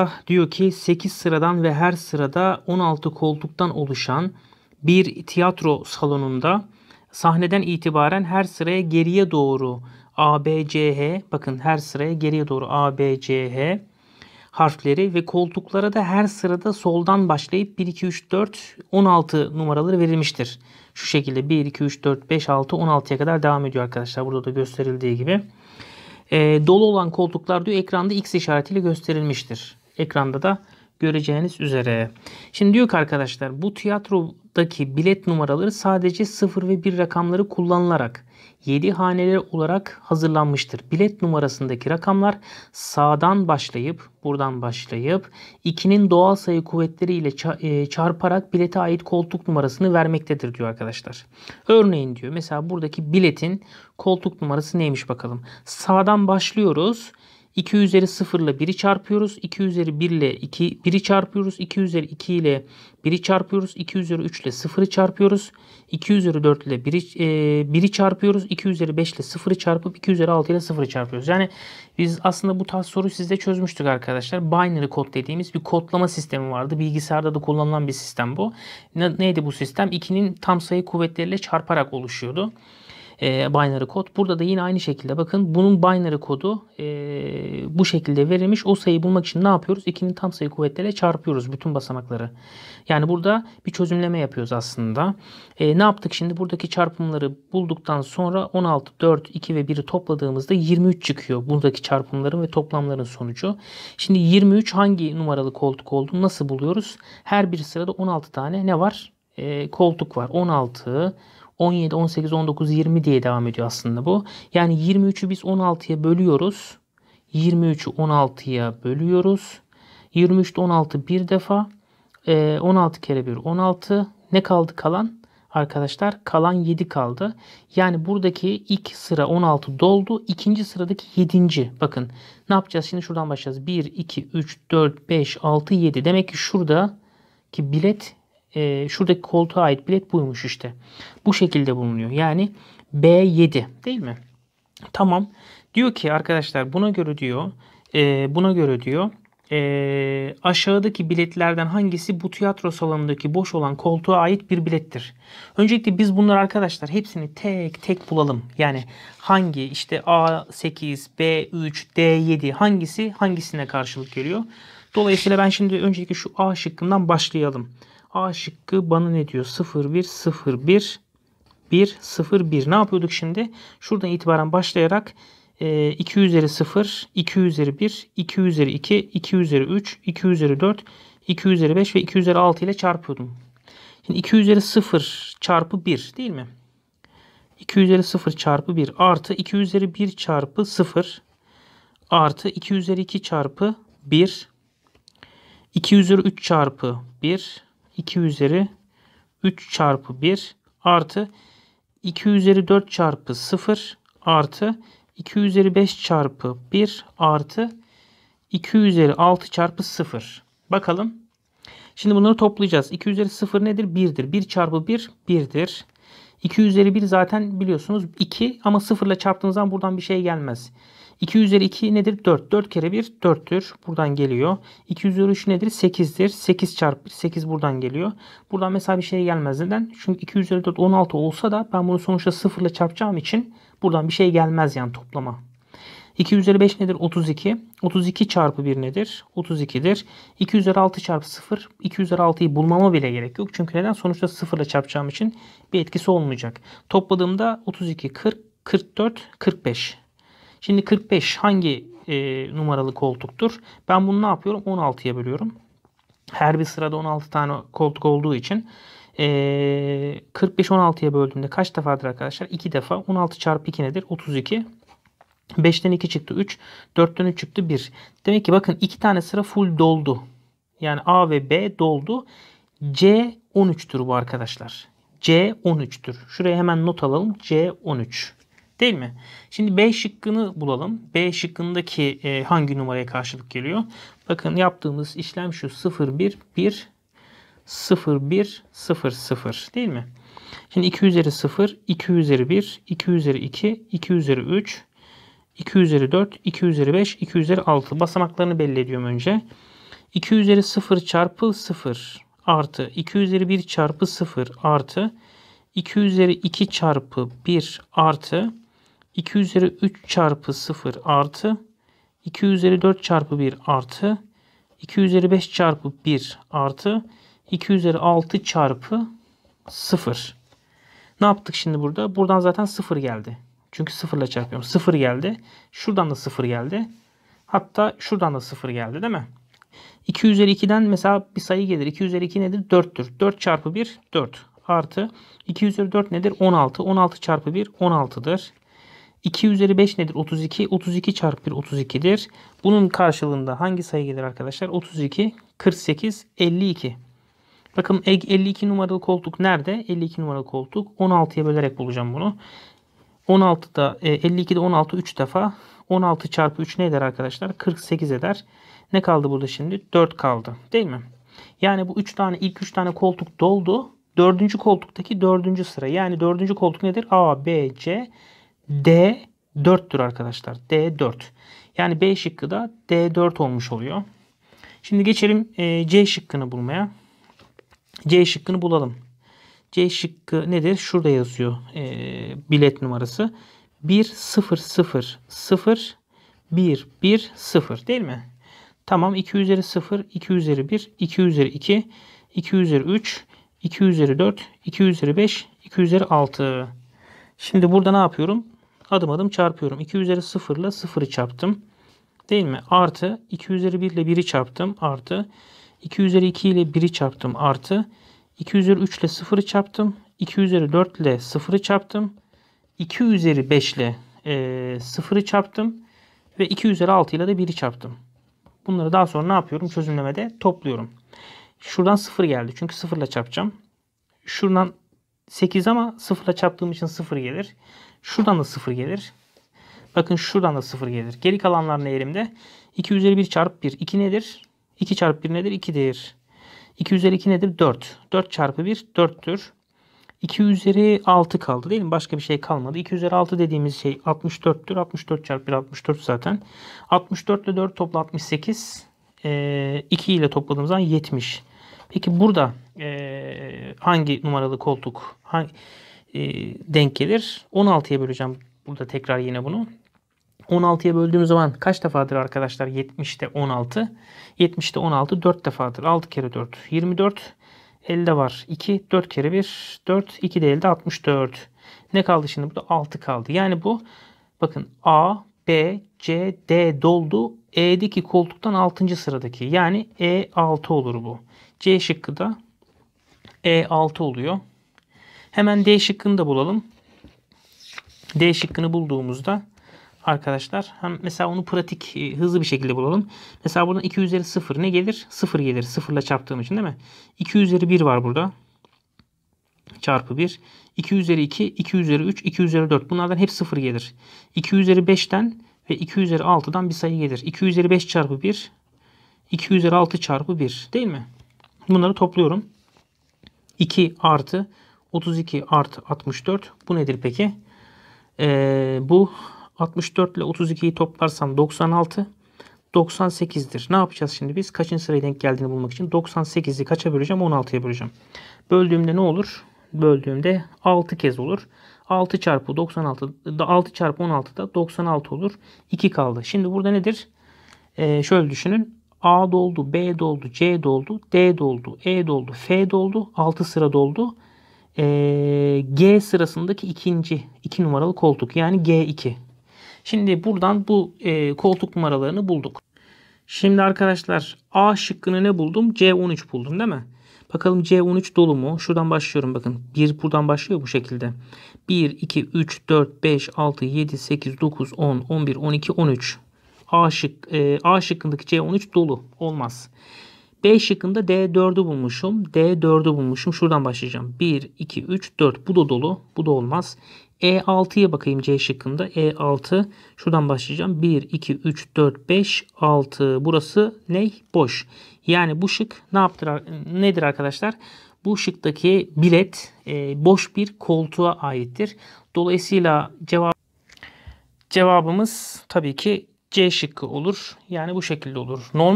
Ah, diyor ki 8 sıradan ve her sırada 16 koltuktan oluşan bir tiyatro salonunda sahneden itibaren her sıraya geriye doğru A, B, C, H bakın her sıraya geriye doğru A, B, C, H harfleri ve koltuklara da her sırada soldan başlayıp 1, 2, 3, 4, 16 numaraları verilmiştir. Şu şekilde 1, 2, 3, 4, 5, 6, 16'ya kadar devam ediyor arkadaşlar. Burada da gösterildiği gibi. E, dolu olan koltuklar diyor ekranda X işaretiyle gösterilmiştir. Ekranda da göreceğiniz üzere. Şimdi diyor ki arkadaşlar bu tiyatrodaki bilet numaraları sadece 0 ve 1 rakamları kullanılarak 7 haneler olarak hazırlanmıştır. Bilet numarasındaki rakamlar sağdan başlayıp buradan başlayıp 2'nin doğal sayı kuvvetleriyle e, çarparak bilete ait koltuk numarasını vermektedir diyor arkadaşlar. Örneğin diyor mesela buradaki biletin koltuk numarası neymiş bakalım. Sağdan başlıyoruz. 2 üzeri 0 ile 1'i çarpıyoruz. 2 üzeri 1 ile 2, 1'i çarpıyoruz. 2 üzeri 2 ile 1'i e, çarpıyoruz. 2 üzeri 3 ile 0'ı çarpıyoruz. 2 üzeri 4 ile 1'i 1'i çarpıyoruz. 2 üzeri 5 ile 0'ı çarpıp 2 üzeri 6 ile 0'ı çarpıyoruz. Yani biz aslında bu tarz soruyu sizde çözmüştük arkadaşlar. Binary kod dediğimiz bir kodlama sistemi vardı. Bilgisayarda da kullanılan bir sistem bu. neydi bu sistem? 2'nin tam sayı kuvvetleriyle çarparak oluşuyordu. E, binary kod. Burada da yine aynı şekilde bakın bunun binary kodu e, bu şekilde verilmiş. O sayıyı bulmak için ne yapıyoruz? 2'nin tam sayı kuvvetleriyle çarpıyoruz bütün basamakları. Yani burada bir çözümleme yapıyoruz aslında. E, ne yaptık şimdi? Buradaki çarpımları bulduktan sonra 16, 4, 2 ve 1'i topladığımızda 23 çıkıyor. Buradaki çarpımların ve toplamların sonucu. Şimdi 23 hangi numaralı koltuk oldu nasıl buluyoruz? Her bir sırada 16 tane ne var? E, koltuk var. 16, 17, 18, 19, 20 diye devam ediyor aslında bu. Yani 23'ü biz 16'ya bölüyoruz. 23'ü 16'ya bölüyoruz. 23'te 16 bir defa. 16 ee, kere 1 16. Ne kaldı kalan? Arkadaşlar kalan 7 kaldı. Yani buradaki ilk sıra 16 doldu. İkinci sıradaki 7. Bakın ne yapacağız? Şimdi şuradan başlayacağız. 1, 2, 3, 4, 5, 6, 7. Demek ki şuradaki bilet e, şuradaki koltuğa ait bilet buymuş işte. Bu şekilde bulunuyor. Yani B7 değil mi? Tamam. Diyor ki arkadaşlar buna göre diyor e, buna göre diyor e, aşağıdaki biletlerden hangisi bu tiyatro salonundaki boş olan koltuğa ait bir bilettir? Öncelikle biz bunlar arkadaşlar hepsini tek tek bulalım. Yani hangi işte A8, B3, D7 hangisi hangisine karşılık geliyor? Dolayısıyla ben şimdi önceki şu A şıkkından başlayalım. A şıkkı bana ne diyor? 0 1 0 1 1 0 1. Ne yapıyorduk şimdi? Şuradan itibaren başlayarak 2 üzeri 0, 2 üzeri 1, 2 üzeri 2, 2 üzeri 3, 2 üzeri 4, 2 üzeri 5 ve 2 üzeri 6 ile çarpıyordum. Şimdi 2 üzeri 0 çarpı 1 değil mi? 2 üzeri 0 çarpı 1 artı 2 üzeri 1 çarpı 0 artı 2 üzeri 2 çarpı 1 2 üzeri 3 çarpı 1 2 üzeri 3 çarpı 1 artı 2 üzeri 4 çarpı 0 artı 2 üzeri 5 çarpı 1 artı 2 üzeri 6 çarpı 0. Bakalım. Şimdi bunları toplayacağız. 2 üzeri 0 nedir? 1'dir. 1 çarpı 1 1'dir. 2 üzeri 1 zaten biliyorsunuz 2 ama 0 ile çarptığınız zaman buradan bir şey gelmez. 2 üzeri 2 nedir? 4. 4 kere 1 4'tür. Buradan geliyor. 2 üzeri 3 nedir? 8'dir. 8 çarpı 1. 8 buradan geliyor. Buradan mesela bir şey gelmez. Neden? Çünkü 2 üzeri 4 16 olsa da ben bunu sonuçta 0 ile çarpacağım için buradan bir şey gelmez yani toplama. 2 üzeri 5 nedir? 32. 32 çarpı 1 nedir? 32'dir. 2 üzeri 6 çarpı 0. 2 üzeri 6'yı bulmama bile gerek yok. Çünkü neden? Sonuçta 0 ile çarpacağım için bir etkisi olmayacak. Topladığımda 32, 40, 44, 45. Şimdi 45 hangi e, numaralı koltuktur? Ben bunu ne yapıyorum? 16'ya bölüyorum. Her bir sırada 16 tane koltuk olduğu için e, 45 16'ya böldüğümde kaç defadır arkadaşlar? 2 defa. 16 çarpı 2 nedir? 32. 5'ten 2 çıktı 3. 4'ten 3 çıktı 1. Demek ki bakın 2 tane sıra full doldu. Yani A ve B doldu. C 13'tür bu arkadaşlar. C 13'tür. Şuraya hemen not alalım. C 13. Değil mi? Şimdi B şıkkını bulalım. B şıkkındaki e, hangi numaraya karşılık geliyor? Bakın yaptığımız işlem şu 0 1 1 0 1 0 0 değil mi? Şimdi 2 üzeri 0, 2 üzeri 1, 2 üzeri 2, 2 üzeri 3, 2 üzeri 4, 2 üzeri 5, 2 üzeri 6 basamaklarını belli ediyorum önce. 2 üzeri 0 çarpı 0 artı 2 üzeri 1 çarpı 0 artı 2 üzeri 2 çarpı 1 artı 2 üzeri 3 çarpı 0 artı 2 üzeri 4 çarpı 1 artı 2 üzeri 5 çarpı 1 artı 2 üzeri 6 çarpı 0. Ne yaptık şimdi burada? Buradan zaten 0 geldi. Çünkü 0 ile çarpıyorum. 0 geldi. Şuradan da 0 geldi. Hatta şuradan da 0 geldi değil mi? 2 üzeri 2'den mesela bir sayı gelir. 2 üzeri 2 nedir? 4'tür. 4 çarpı 1 4 artı 2 üzeri 4 nedir? 16. 16 çarpı 1 16'dır. 2 üzeri 5 nedir? 32. 32 çarpı 1 32'dir. Bunun karşılığında hangi sayı gelir arkadaşlar? 32, 48, 52. Bakın 52 e, numaralı koltuk nerede? 52 numaralı koltuk. 16'ya bölerek bulacağım bunu. 16'da 52'de 16 3 defa. 16 çarpı 3 ne eder arkadaşlar? 48 eder. Ne kaldı burada şimdi? 4 kaldı. Değil mi? Yani bu 3 tane ilk 3 tane koltuk doldu. 4. koltuktaki 4. sıra. Yani 4. koltuk nedir? A, B, C, D 4'tür arkadaşlar. D 4. Yani B şıkkı da D 4 olmuş oluyor. Şimdi geçelim e, C şıkkını bulmaya. C şıkkını bulalım. C şıkkı nedir? Şurada yazıyor e, bilet numarası. 1 0 0 0 1 1 0 değil mi? Tamam 2 üzeri 0, 2 üzeri 1, 2 üzeri 2, 2 üzeri 3, 2 üzeri 4, 2 üzeri 5, 2 üzeri 6. Şimdi burada ne yapıyorum? adım adım çarpıyorum. 2 üzeri 0 ile 0'ı çarptım. Değil mi? Artı 2 üzeri 1 ile 1'i çarptım. Artı 2 üzeri 2 ile 1'i çarptım. Artı 2 üzeri 3 ile 0'ı çarptım. 2 üzeri 4 ile 0'ı çarptım. 2 üzeri 5 ile e, 0'ı çarptım. Ve 2 üzeri 6 ile de 1'i çarptım. Bunları daha sonra ne yapıyorum? Çözümlemede topluyorum. Şuradan 0 geldi. Çünkü 0 ile çarpacağım. Şuradan 8 ama sıfırla çarptığım için sıfır gelir. Şuradan da sıfır gelir. Bakın şuradan da sıfır gelir. Geri kalanlar ne elimde? 2 üzeri 1 çarpı 1. 2 nedir? 2 çarpı 1 nedir? 2'dir. 2 üzeri 2 nedir? 4. 4 çarpı 1 4'tür. 2 üzeri 6 kaldı değil mi? Başka bir şey kalmadı. 2 üzeri 6 dediğimiz şey 64'tür. 64 çarpı 1 64 zaten. 64 ile 4 topla 68. 2 ile topladığımız zaman 70. Peki burada e, hangi numaralı koltuk hangi, e, denk gelir? 16'ya böleceğim. Burada tekrar yine bunu. 16'ya böldüğüm zaman kaç defadır arkadaşlar? 70'te 16. 70'te 16 4 defadır. 6 kere 4 24. elde var 2. 4 kere 1 4. 2 de elde 64. Ne kaldı şimdi burada? 6 kaldı. Yani bu bakın A B, C, D doldu. E'deki koltuktan 6. sıradaki. Yani E6 olur bu. C şıkkı da E6 oluyor. Hemen D şıkkını da bulalım. D şıkkını bulduğumuzda arkadaşlar hem mesela onu pratik e, hızlı bir şekilde bulalım. Mesela buradan 2 üzeri 0 ne gelir? 0 gelir. 0 ile çarptığım için değil mi? 2 üzeri 1 var burada. Çarpı 1. 2 üzeri 2, 2 üzeri 3, 2 üzeri 4. Bunlardan hep 0 gelir. 2 üzeri 5'ten ve 2 üzeri 6'dan bir sayı gelir. 2 üzeri 5 çarpı 1, 2 üzeri 6 çarpı 1 değil mi? Bunları topluyorum. 2 artı 32 artı 64. Bu nedir peki? Ee, bu 64 ile 32'yi toplarsam 96. 98'dir. Ne yapacağız şimdi biz? Kaçın sıraya denk geldiğini bulmak için 98'i kaça böleceğim? 16'ya böleceğim. Böldüğümde ne olur? böldüğümde 6 kez olur. 6 çarpı 96 6 çarpı 16 da 96 olur. 2 kaldı. Şimdi burada nedir? Ee, şöyle düşünün. A doldu, B doldu, C doldu, D doldu, E doldu, F doldu, 6 sıra doldu. Ee, G sırasındaki ikinci, 2 numaralı koltuk yani G2. Şimdi buradan bu e, koltuk numaralarını bulduk. Şimdi arkadaşlar A şıkkını ne buldum? C13 buldum değil mi? Bakalım C13 dolu mu? Şuradan başlıyorum bakın. 1 buradan başlıyor bu şekilde. 1, 2, 3, 4, 5, 6, 7, 8, 9, 10, 11, 12, 13. A, şık, e, A şıkkındaki C13 dolu. Olmaz. B şıkkında D4'ü bulmuşum. D4'ü bulmuşum. Şuradan başlayacağım. 1, 2, 3, 4. Bu da dolu. Bu da olmaz. E6'ya bakayım C şıkkında. E6 şuradan başlayacağım. 1, 2, 3, 4, 5, 6. Burası ne? Boş. Yani bu şık ne yaptır, nedir arkadaşlar? Bu şıktaki bilet e, boş bir koltuğa aittir. Dolayısıyla cevap cevabımız tabii ki C şıkkı olur. Yani bu şekilde olur. Normal